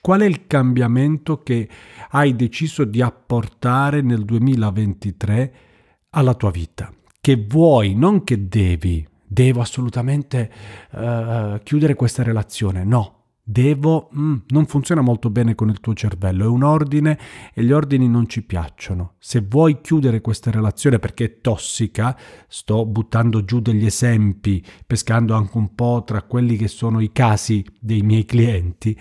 Qual è il cambiamento che hai deciso di apportare nel 2023 alla tua vita? Che vuoi, non che devi. Devo assolutamente uh, chiudere questa relazione. No, devo, mm, non funziona molto bene con il tuo cervello, è un ordine e gli ordini non ci piacciono. Se vuoi chiudere questa relazione perché è tossica, sto buttando giù degli esempi, pescando anche un po' tra quelli che sono i casi dei miei clienti,